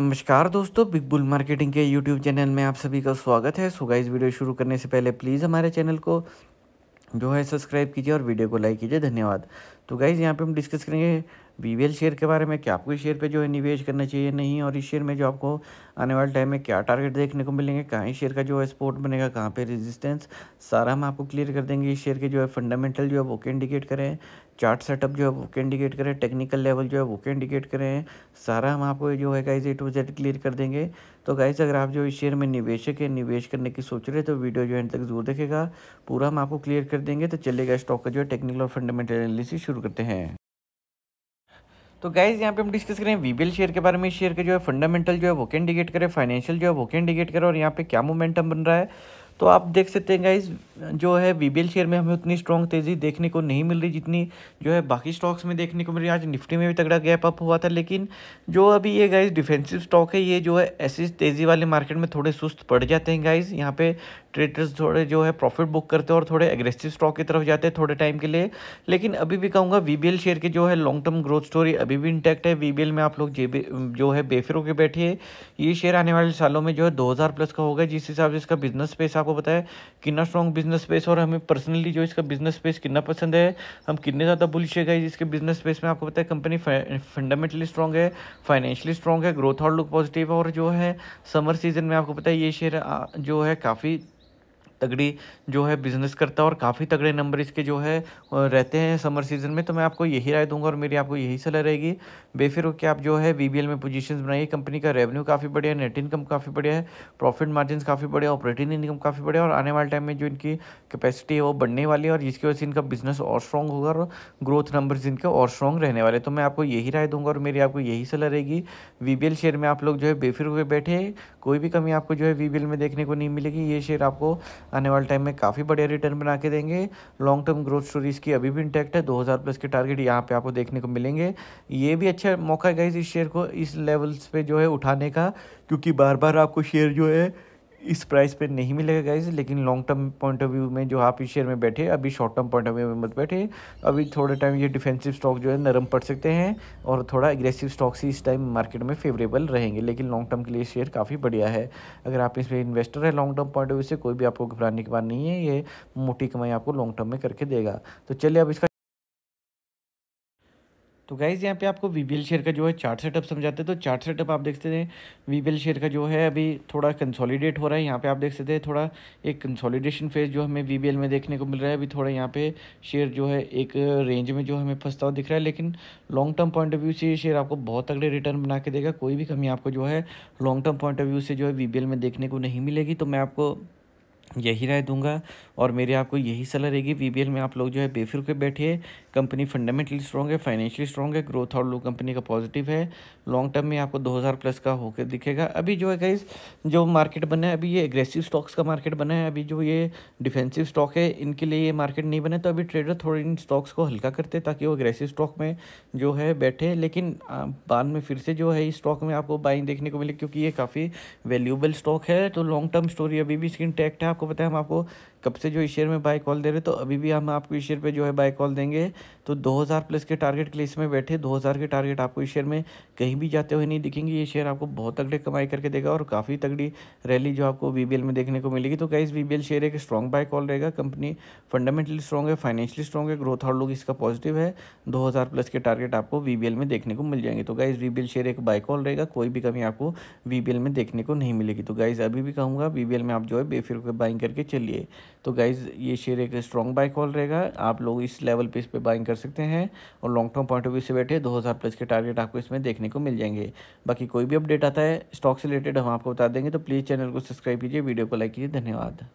नमस्कार दोस्तों big bull marketing के यूट्यूब चैनल में आप सभी का स्वागत है सो गाइस वीडियो शुरू करने से पहले प्लीज़ हमारे चैनल को जो है सब्सक्राइब कीजिए और वीडियो को लाइक कीजिए धन्यवाद तो गाइज़ यहाँ पे हम डिस्कस करेंगे बीवीएल शेयर के बारे में क्या आपको इस शेयर पे जो है निवेश करना चाहिए नहीं और इस शेयर में जो आपको आने वाले टाइम में क्या टारगेट देखने को मिलेंगे कहाँ इस शेयर का जो है सपोर्ट बनेगा कहाँ पे रेजिस्टेंस सारा हम आपको क्लियर कर देंगे इस शेयर के जो है फंडामेंटल जो है वो के इंडिकेट करें चार्ट सेटअप जो है वो के इंडिकेट करें टेक्निकल लेवल जो है वो के इंडिकेट करें सारा हम आपको जो है guys A to Z clear कर देंगे तो गाइज अगर आप जो इस शेयर में निवेशक है निवेश करने की सोच रहे तो वीडियो जो एंड तक जरूर देखेगा पूरा हम आपको क्लियर कर देंगे तो चलेगा स्टॉक का जो है टेक्निकल और फंडामेंटल एनालिसिस शुरू करते हैं तो गाइज यहाँ पे हम डिस्कस करें वीबीएल शेयर के बारे में शेयर के जो है फंडामेंटल जो है वो कैंडिकेट करें फाइनेंशियल जो है वो कैंडिकेट करे और यहाँ पे क्या मोमेंटम बन रहा है तो आप देख सकते हैं गाइज जो है वी शेयर में हमें उतनी स्ट्रॉन्ग तेज़ी देखने को नहीं मिल रही जितनी जो है बाकी स्टॉक्स में देखने को मिल रही आज निफ्टी में भी तगड़ा गैप अप हुआ था लेकिन जो अभी ये गाइज डिफेंसिव स्टॉक है ये जो है ऐसी तेज़ी वाले मार्केट में थोड़े सुस्त पड़ जाते हैं गाइज यहाँ पे ट्रेडर्स थोड़े जो है प्रॉफिट बुक करते हैं और थोड़े एग्रेसिव स्टॉक की तरफ जाते हैं थोड़े टाइम के लिए लेकिन अभी भी कहूँगा वी शेयर के जो है लॉन्ग टर्म ग्रोथ स्टोरी अभी भी इंटैक्ट है वी में आप लोग जे जो है बेफिर होकर बैठिए ये शेयर आने वाले सालों में जो है दो प्लस का होगा जिस हिसाब से इसका बिजनेस स्पेस आप आपको बताया कितना स्ट्रॉन्ग बिजनेस स्पेस और हमें पर्सनली जो इसका बिजनेस स्पेस कितना पसंद है हम कितने ज़्यादा बुलिश है गाइज इसके बिजनेस स्पेस में आपको बताया कंपनी फंडामेंटली स्ट्रॉन्ग है फाइनेंशियली स्ट्रॉन्ग है ग्रोथ आउटलुक पॉजिटिव है और जो है समर सीजन में आपको पता है ये शेयर जो है काफ़ी तगड़ी जो है बिज़नेस करता है और काफ़ी तगड़े नंबर इसके जो है रहते हैं समर सीज़न में तो मैं आपको यही राय दूंगा और मेरी आपको यही सलाह रहेगी बेफिर हो कि आप जो है वी में पोजीशंस बनाइए कंपनी का रेवेन्यू काफ़ी बढ़िया नेट इनकम काफ़ी बढ़िया है प्रॉफिट मार्जिन काफ़ी बढ़िया ऑपरेटिंग इनकम काफ़ी बढ़िया और आने वाले टाइम में जो इनकी कैपेसिटी है वो बढ़ने वाली है और जिसकी वजह से इनका बिजनेस और स्ट्रॉन्ग होगा और ग्रोथ नंबर इनके और स्ट्रॉन्ग रहने वाले तो मैं आपको यही राय दूंगा और मेरी आपको यही सलाह रहेगी वी शेयर में आप लोग जो है बेफिर हुए बैठे कोई भी कमी आपको जो है वी में देखने को नहीं मिलेगी ये शेयर आपको आने वाले टाइम में काफ़ी बढ़िया रिटर्न बना के देंगे लॉन्ग टर्म ग्रोथ स्टोरीज़ की अभी भी इंटैक्ट है 2000 प्लस के टारगेट यहाँ पे आपको देखने को मिलेंगे ये भी अच्छा मौका है इस शेयर को इस लेवल्स पे जो है उठाने का क्योंकि बार बार आपको शेयर जो है इस प्राइस पे नहीं मिलेगा गाइज लेकिन long term point of view में जो आप इस शेयर में बैठे अभी short term point of view में मत बैठे अभी थोड़े टाइम ये डिफेंसिव स्टॉक जो है नरम पड़ सकते हैं और थोड़ा एग्रेसिव स्टॉक्स ही इस टाइम मार्केट में फेवरेबल रहेंगे लेकिन लॉन्ग टर्म के लिए शेयर काफ़ी बढ़िया है अगर आप इसमें इन्वेस्टर है long term point of view से कोई भी आपको घबराने की बात नहीं है ये मोटी कमाई आपको लॉन्ग टर्म में करके देगा तो चलिए अब इसका तो गाइज़ यहाँ पे आपको वी बी शेयर का जो है चार्ट सेटअप समझाते हैं तो चार्ट सेटअप आप देख सकते हैं वी शेयर का जो है अभी थोड़ा कंसोलिडेट हो रहा है यहाँ पे आप देख सकते हैं थोड़ा एक कंसोलिडेशन फेज जो हमें वी में देखने को मिल रहा है अभी थोड़ा यहाँ पे शेयर जो है एक रेंज में जो हमें फंसता हुआ दिख रहा है लेकिन long term point of view से शेयर आपको बहुत तगड़े रिटर्न बना के देगा कोई भी कमी आपको जो है long term point of view से जो है वी में देखने को नहीं मिलेगी तो मैं आपको यही राय दूंगा और मेरी आपको यही सलाह रहेगी वी में आप लोग जो है बेफिर के बैठिए कंपनी फंडामेंटली स्ट्रॉन्ग है फाइनेंशियली स्ट्रॉन्ग है ग्रोथ आउटलुक कंपनी का पॉजिटिव है लॉन्ग टर्म में आपको 2000 प्लस का होकर दिखेगा अभी जो है गाइज जो मार्केट बना है अभी ये एग्रेसिव स्टॉक्स का मार्केट बना है अभी जो ये डिफेंसिव स्टॉक है इनके लिए ये मार्केट नहीं बना तो अभी ट्रेडर थोड़े इन स्टॉक्स को हल्का करते ताकि वो एग्रेसिव स्टॉक में जो है बैठे लेकिन बाद में फिर से जो है इस स्टॉक में आपको बाइंग देखने को मिले क्योंकि ये काफ़ी वैल्यूबल स्टॉक है तो लॉन्ग टर्म स्टोरी अभी भी इसकी इंटैक्ट है आपको पता है हम आपको कब से जो इस शेयर में बाय कॉल दे रहे तो अभी भी हम आपको इस शेयर पे जो है बाय कॉल देंगे तो 2000 प्लस के टारगेट के लिए इसमें बैठे 2000 के टारगेट आपको इस शेयर में कहीं भी जाते हुए नहीं दिखेंगे ये शेयर आपको बहुत तगड़े कमाई करके देगा और काफ़ी तगड़ी रैली जो आपको बी में देखने को मिलेगी तो क्या इस शेयर एक स्ट्रॉन्ग बाय कॉल रहेगा कंपनी फंडामेंटली स्ट्रॉन्ग है फाइनेंशियली स्ट्रॉग है ग्रोथ आउटलुक इसका पॉजिटिव है दो प्लस के टारगेट आपको वी में देखने को मिल जाएंगे तो गाइज वी शेयर एक बाय कॉल रहेगा कोई भी कमी आपको वी में देखने को नहीं मिलेगी तो गाइज अभी भी कहूँगा वी में आप जो है बेफिर बाय बाइंग करके चलिए तो गाइज़ ये शेयर एक स्ट्रॉन्ग बाइक कॉल रहेगा आप लोग इस लेवल पे इस पर बाइंग कर सकते हैं और long term point of view से बैठे 2000 प्लस के टारगेट आपको इसमें देखने को मिल जाएंगे बाकी कोई भी अपडेट आता है स्टॉक से रिलेटेड हम आपको बता देंगे तो प्लीज़ चैनल को सब्सक्राइब कीजिए वीडियो को लाइक कीजिए धन्यवाद